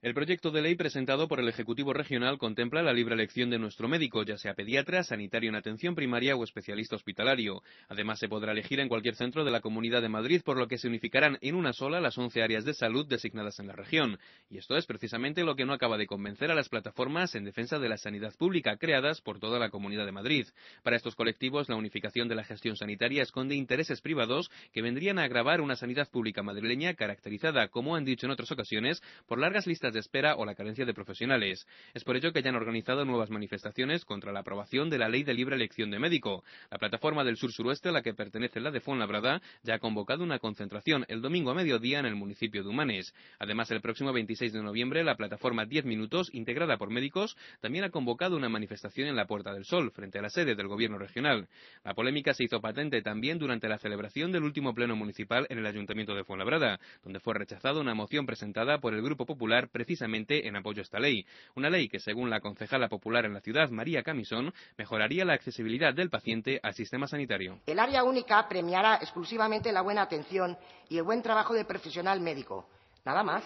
El proyecto de ley presentado por el Ejecutivo Regional contempla la libre elección de nuestro médico, ya sea pediatra, sanitario en atención primaria o especialista hospitalario. Además, se podrá elegir en cualquier centro de la Comunidad de Madrid, por lo que se unificarán en una sola las 11 áreas de salud designadas en la región. Y esto es precisamente lo que no acaba de convencer a las plataformas en defensa de la sanidad pública creadas por toda la Comunidad de Madrid. Para estos colectivos, la unificación de la gestión sanitaria esconde intereses privados que vendrían a agravar una sanidad pública madrileña caracterizada, como han dicho en otras ocasiones, por largas listas de espera o la carencia de profesionales. Es por ello que ya han organizado nuevas manifestaciones contra la aprobación de la ley de libre elección de médico. La plataforma del sur-suroeste a la que pertenece la de Fuenlabrada ya ha convocado una concentración el domingo a mediodía en el municipio de Humanes. Además, el próximo 26 de noviembre, la plataforma 10 Minutos, integrada por médicos, también ha convocado una manifestación en la Puerta del Sol, frente a la sede del gobierno regional. La polémica se hizo patente también durante la celebración del último pleno municipal en el ayuntamiento de Fuenlabrada, donde fue rechazada una moción presentada por el Grupo Popular precisamente en apoyo a esta ley. Una ley que, según la concejala popular en la ciudad, María Camisón, mejoraría la accesibilidad del paciente al sistema sanitario. El área única premiará exclusivamente la buena atención y el buen trabajo del profesional médico. Nada más.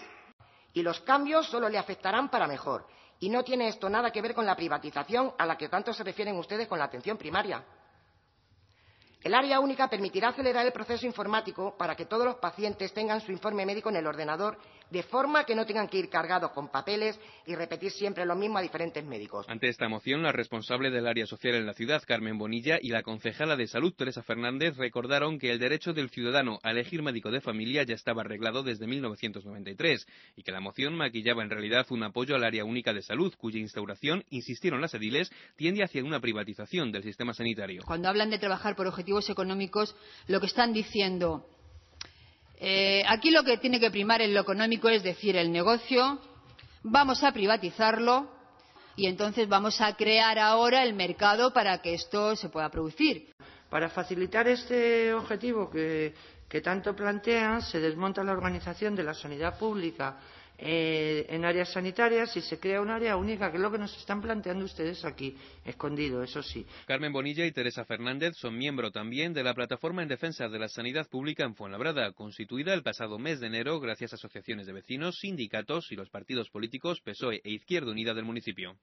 Y los cambios solo le afectarán para mejor. Y no tiene esto nada que ver con la privatización a la que tanto se refieren ustedes con la atención primaria el área única permitirá acelerar el proceso informático para que todos los pacientes tengan su informe médico en el ordenador de forma que no tengan que ir cargados con papeles y repetir siempre lo mismo a diferentes médicos. Ante esta moción, la responsable del área social en la ciudad, Carmen Bonilla, y la concejala de salud, Teresa Fernández, recordaron que el derecho del ciudadano a elegir médico de familia ya estaba arreglado desde 1993 y que la moción maquillaba en realidad un apoyo al área única de salud, cuya instauración, insistieron las ediles, tiende hacia una privatización del sistema sanitario. Cuando hablan de trabajar por objetivos objetivos económicos lo que están diciendo eh, aquí lo que tiene que primar en lo económico es decir el negocio vamos a privatizarlo y entonces vamos a crear ahora el mercado para que esto se pueda producir. Para facilitar este objetivo que, que tanto plantean, se desmonta la organización de la sanidad pública eh, en áreas sanitarias y se crea un área única que es lo que nos están planteando ustedes aquí escondido eso sí Carmen Bonilla y Teresa Fernández son miembro también de la plataforma en defensa de la sanidad pública en Fuenlabrada constituida el pasado mes de enero gracias a asociaciones de vecinos sindicatos y los partidos políticos PSOE e Izquierda Unida del municipio